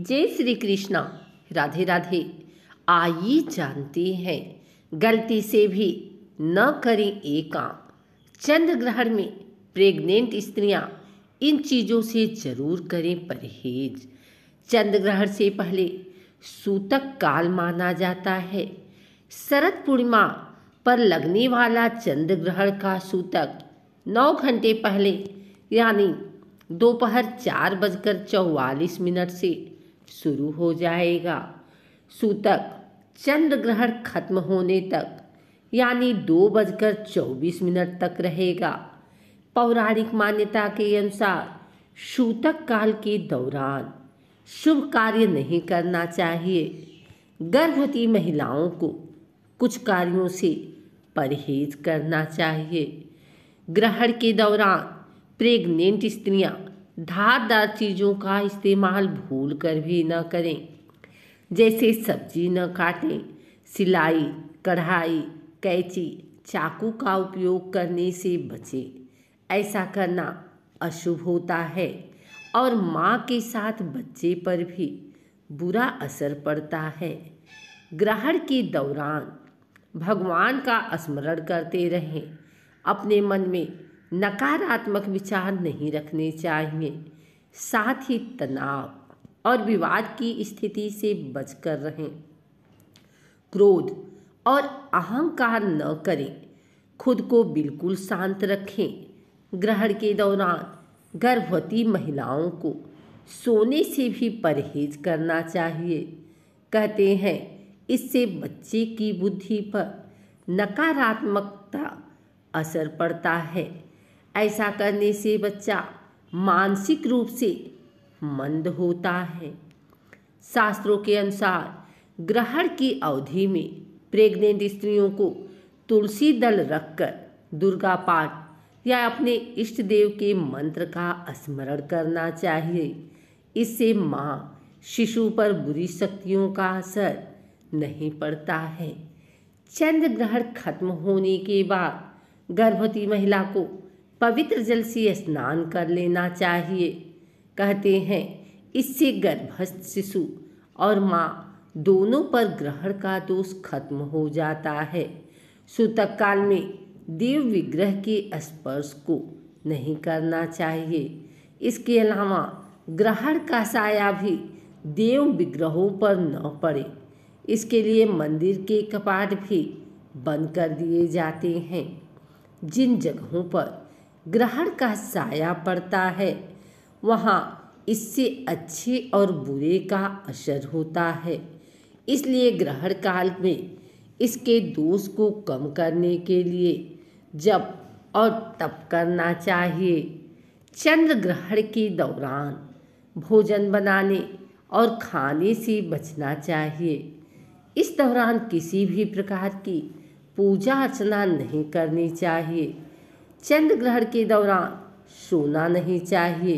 जय श्री कृष्णा राधे राधे आई जानते हैं गलती से भी न करें ये काम चंद्र ग्रहण में प्रेग्नेंट स्त्रियां इन चीज़ों से जरूर करें परहेज चंद्र ग्रहण से पहले सूतक काल माना जाता है शरद पूर्णिमा पर लगने वाला चंद्र ग्रहण का सूतक नौ घंटे पहले यानी दोपहर चार बजकर चौवालीस मिनट से शुरू हो जाएगा सूतक चंद्र ग्रहण खत्म होने तक यानी दो बजकर चौबीस मिनट तक रहेगा पौराणिक मान्यता के अनुसार सूतक काल के दौरान शुभ कार्य नहीं करना चाहिए गर्भवती महिलाओं को कुछ कार्यों से परहेज करना चाहिए ग्रहण के दौरान प्रेग्नेंट स्त्रियां धारदार चीज़ों का इस्तेमाल भूल कर भी न करें जैसे सब्जी न काटें सिलाई कढ़ाई कैची चाकू का उपयोग करने से बचें ऐसा करना अशुभ होता है और माँ के साथ बच्चे पर भी बुरा असर पड़ता है ग्रहण के दौरान भगवान का स्मरण करते रहें अपने मन में नकारात्मक विचार नहीं रखने चाहिए साथ ही तनाव और विवाद की स्थिति से बचकर रहें क्रोध और अहंकार न करें खुद को बिल्कुल शांत रखें ग्रहण के दौरान गर्भवती महिलाओं को सोने से भी परहेज करना चाहिए कहते हैं इससे बच्चे की बुद्धि पर नकारात्मकता असर पड़ता है ऐसा करने से बच्चा मानसिक रूप से मंद होता है शास्त्रों के अनुसार ग्रहण की अवधि में प्रेग्नेंट स्त्रियों को तुलसी दल रखकर दुर्गा पाठ या अपने इष्ट देव के मंत्र का स्मरण करना चाहिए इससे माँ शिशु पर बुरी शक्तियों का असर नहीं पड़ता है चंद्र ग्रहण खत्म होने के बाद गर्भवती महिला को पवित्र जल से स्नान कर लेना चाहिए कहते हैं इससे गर्भस्थ शिशु और माँ दोनों पर ग्रहण का दोष खत्म हो जाता है सूतक काल में देव विग्रह के स्पर्श को नहीं करना चाहिए इसके अलावा ग्रहण का साया भी देव विग्रहों पर न पड़े इसके लिए मंदिर के कपाट भी बंद कर दिए जाते हैं जिन जगहों पर ग्रहण का साया पड़ता है वहाँ इससे अच्छे और बुरे का असर होता है इसलिए ग्रहण काल में इसके दोष को कम करने के लिए जब और तप करना चाहिए चंद्र ग्रहण के दौरान भोजन बनाने और खाने से बचना चाहिए इस दौरान किसी भी प्रकार की पूजा अर्चना नहीं करनी चाहिए चंद्र ग्रहण के दौरान सोना नहीं चाहिए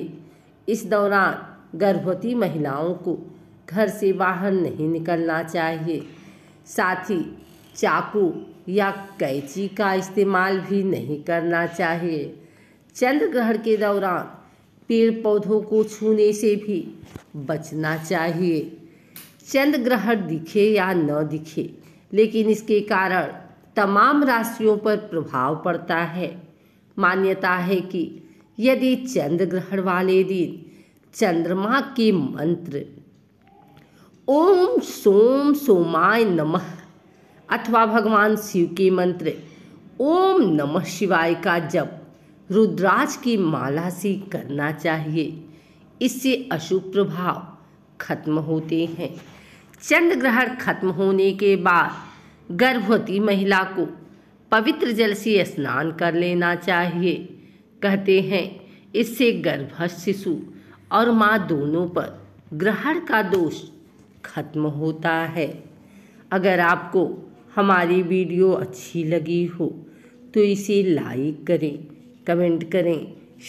इस दौरान गर्भवती महिलाओं को घर से बाहर नहीं निकलना चाहिए साथ ही चाकू या कैंची का इस्तेमाल भी नहीं करना चाहिए चंद्र ग्रहण के दौरान पेड़ पौधों को छूने से भी बचना चाहिए चंद्र ग्रहण दिखे या न दिखे लेकिन इसके कारण तमाम राशियों पर प्रभाव पड़ता है मान्यता है कि यदि चंद्र ग्रहण वाले दिन चंद्रमा के मंत्र ओम सोम सोमाय नमः अथवा भगवान शिव के मंत्र ओम नमः शिवाय का जप रुद्राज की माला से करना चाहिए इससे अशुभ प्रभाव खत्म होते हैं चंद्र ग्रहण खत्म होने के बाद गर्भवती महिला को पवित्र जल से स्नान कर लेना चाहिए कहते हैं इससे गर्भस्थ शिशु और माँ दोनों पर ग्रहण का दोष खत्म होता है अगर आपको हमारी वीडियो अच्छी लगी हो तो इसे लाइक करें कमेंट करें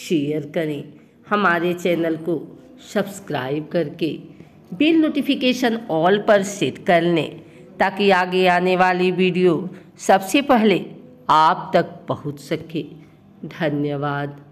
शेयर करें हमारे चैनल को सब्सक्राइब करके बिल नोटिफिकेशन ऑल पर सेट कर लें ताकि आगे आने वाली वीडियो सबसे पहले आप तक पहुंच सके धन्यवाद